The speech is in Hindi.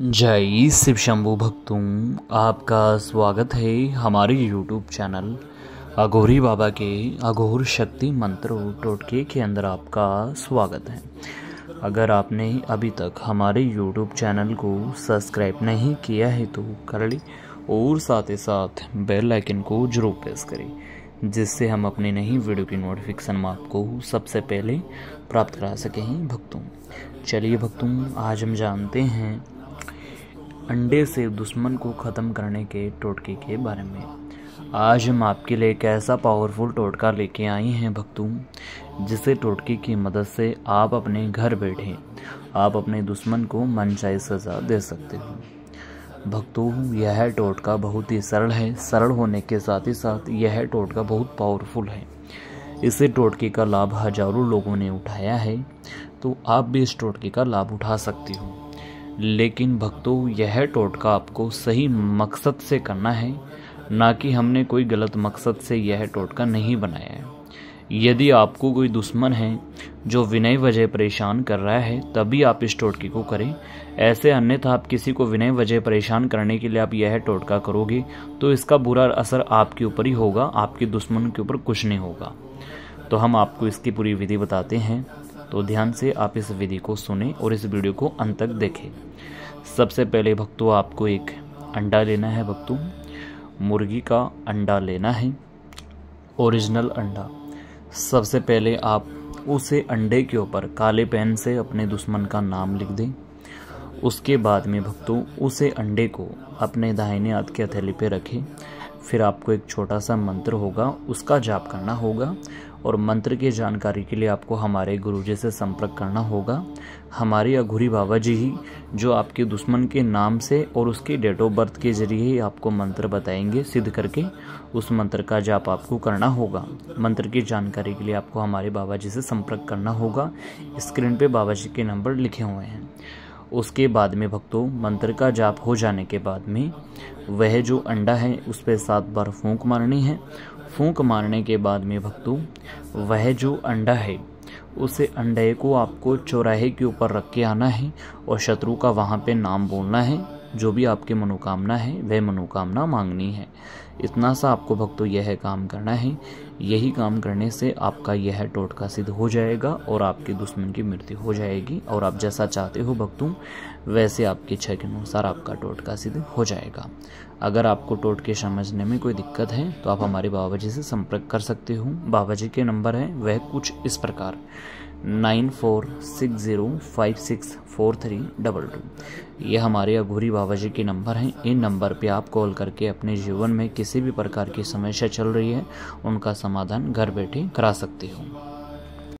जय शिव शंभु भक्तों आपका स्वागत है हमारे YouTube चैनल अघोरी बाबा के अघोर शक्ति मंत्र टोटके के अंदर आपका स्वागत है अगर आपने अभी तक हमारे YouTube चैनल को सब्सक्राइब नहीं किया है तो कर लें और साथ ही साथ बेल आइकन को जरूर प्रेस करें जिससे हम अपने नई वीडियो की नोटिफिकेशन आपको सबसे पहले प्राप्त करा सकें भक्तों चलिए भक्तों आज हम जानते हैं अंडे से दुश्मन को ख़त्म करने के टोटके के बारे में आज हम आपके लिए एक ऐसा पावरफुल टोटका लेके आए हैं भक्तों जिसे टोटके की मदद से आप अपने घर बैठे आप अपने दुश्मन को मनचाही सज़ा दे सकते हो भक्तों यह टोटका बहुत ही सरल है सरल होने के साथ ही साथ यह टोटका बहुत पावरफुल है इसे टोटके का लाभ हजारों लोगों ने उठाया है तो आप भी इस टोटके का लाभ उठा सकती हो लेकिन भक्तों यह टोटका आपको सही मकसद से करना है ना कि हमने कोई गलत मकसद से यह टोटका नहीं बनाया है यदि आपको कोई दुश्मन है जो विनय वजह परेशान कर रहा है तभी आप इस टोटके को करें ऐसे अन्यथा आप किसी को विनय वजह परेशान करने के लिए आप यह टोटका करोगे तो इसका बुरा असर आपके ऊपर ही होगा आपके दुश्मन के ऊपर कुछ नहीं होगा तो हम आपको इसकी पूरी विधि बताते हैं तो ध्यान से आप इस विधि को सुने और इस वीडियो को अंत तक देखें सबसे पहले भक्तों आपको एक अंडा लेना है भक्तों मुर्गी का अंडा लेना है ओरिजिनल अंडा सबसे पहले आप उसे अंडे के ऊपर काले पेन से अपने दुश्मन का नाम लिख दें उसके बाद में भक्तों उसे अंडे को अपने दाहिने हाथ की हथेली पर रखें फिर आपको एक छोटा सा मंत्र होगा उसका जाप करना होगा और मंत्र की जानकारी के लिए आपको हमारे गुरु जी से संपर्क करना होगा हमारे अघूरी बाबा जी ही जो आपके दुश्मन के नाम से और उसके डेट ऑफ बर्थ के जरिए ही आपको मंत्र बताएंगे सिद्ध करके उस मंत्र का जाप आपको करना होगा मंत्र की जानकारी के लिए आपको हमारे बाबा जी से संपर्क करना होगा स्क्रीन पे बाबा जी के नंबर लिखे हुए हैं उसके बाद में भक्तों मंत्र का जाप हो जाने के बाद में वह जो अंडा है उस पर सात बार फूंक मारनी है फूंक मारने के बाद में भक्तों वह जो अंडा है उस अंडे को आपको चौराहे के ऊपर रख के आना है और शत्रु का वहाँ पे नाम बोलना है जो भी आपकी मनोकामना है वह मनोकामना मांगनी है इतना सा आपको भक्तों यह काम करना है यही काम करने से आपका यह टोटका सिद्ध हो जाएगा और आपके दुश्मन की मृत्यु हो जाएगी और आप जैसा चाहते हो भक्तों वैसे आपके इच्छा के अनुसार आपका टोटका सिद्ध हो जाएगा अगर आपको टोटके समझने में कोई दिक्कत है तो आप हमारे बाबा जी से संपर्क कर सकते हो बाबा जी के नंबर हैं वह कुछ इस प्रकार nine four six zero five six four three double two ये हमारे अघूरी बाबा जी के नंबर हैं इन नंबर पे आप कॉल करके अपने जीवन में किसी भी प्रकार की समस्या चल रही है उनका समाधान घर बैठे करा सकते हो